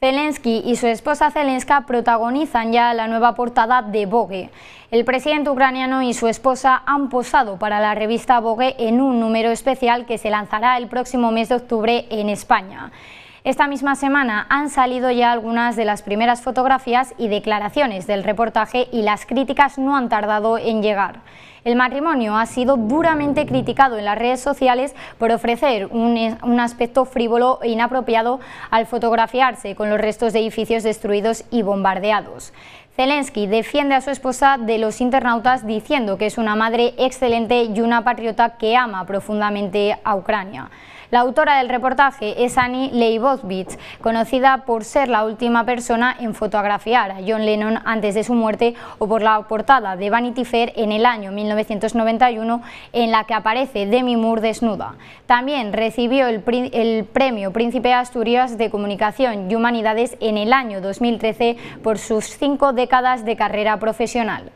Zelensky y su esposa Zelenska protagonizan ya la nueva portada de Vogue. El presidente ucraniano y su esposa han posado para la revista Vogue en un número especial que se lanzará el próximo mes de octubre en España. Esta misma semana han salido ya algunas de las primeras fotografías y declaraciones del reportaje y las críticas no han tardado en llegar. El matrimonio ha sido duramente criticado en las redes sociales por ofrecer un, aspecto frívolo e inapropiado al fotografiarse con los restos de edificios destruidos y bombardeados. Zelensky defiende a su esposa de los internautas diciendo que es una madre excelente y una patriota que ama profundamente a Ucrania. La autora del reportaje es Annie Leibovitz, conocida por ser la última persona en fotografiar a John Lennon antes de su muerte o por la portada de Vanity Fair en el año 1991 en la que aparece Demi Moore desnuda. También recibió el, premio Príncipe de Asturias de Comunicación y Humanidades en el año 2013 por sus cinco décadas de carrera profesional.